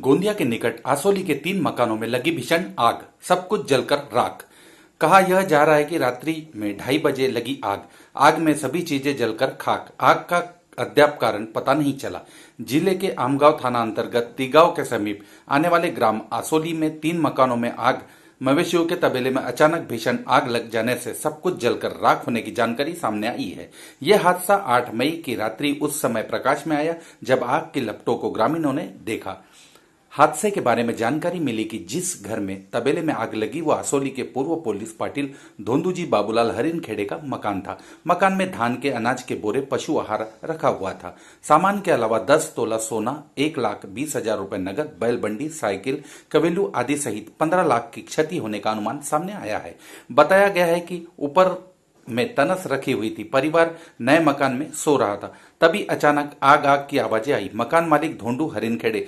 गोंदिया के निकट आसोली के तीन मकानों में लगी भीषण आग सब कुछ जलकर राख कहा यह जा रहा है कि रात्रि में ढाई बजे लगी आग आग में सभी चीजें जलकर खाक आग का अध्याप कारण पता नहीं चला जिले के आमगांव थाना अंतर्गत तीगांव के समीप आने वाले ग्राम आसोली में तीन मकानों में आग मवेशियों के तबेले में अचानक भीषण आग लग जाने से सब कुछ जलकर राख होने की जानकारी सामने आई है यह हादसा 8 मई की रात्रि उस समय प्रकाश में आया जब आग के लपटों को ग्रामीणों ने देखा हादसे के बारे में जानकारी मिली कि जिस घर में तबेले में आग लगी वह असोली के पूर्व पुलिस पाटिल धोंदूजी बाबूलाल हरिन खेड़े का मकान था मकान में धान के अनाज के बोरे पशु आहार रखा हुआ था सामान के अलावा दस तोला सोना एक लाख बीस हजार रूपए नगद बैलबंडी साइकिल कवेलू आदि सहित पंद्रह लाख की क्षति होने का अनुमान सामने आया है बताया गया है की ऊपर में तनस रखी हुई थी परिवार नए मकान में सो रहा था तभी अचानक आग आग की आवाजें आई मकान मालिक धोंडू हरिनखेड़े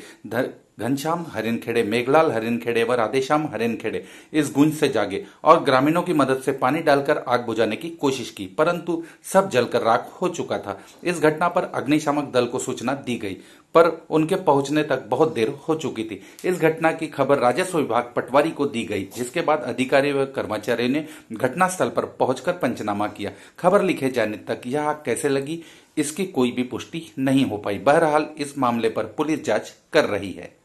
घनश्याम हरिनखेड़े मेघलाल हरिनखेड़े व राधेश्याम हरिनखेड़े इस गुंज से जागे और ग्रामीणों की मदद से पानी डालकर आग बुझाने की कोशिश की परंतु सब जलकर राख हो चुका था इस घटना पर अग्निशामक दल को सूचना दी गई पर उनके पहुंचने तक बहुत देर हो चुकी थी इस घटना की खबर राजस्व विभाग पटवारी को दी गई जिसके बाद अधिकारी व कर्मचारियों ने घटनास्थल पर पहुंचकर पंचनामा किया खबर लिखे जाने तक यह आग कैसे लगी इसकी कोई भी पुष्टि नहीं हो पाई बहरहाल इस मामले पर पुलिस जांच कर रही है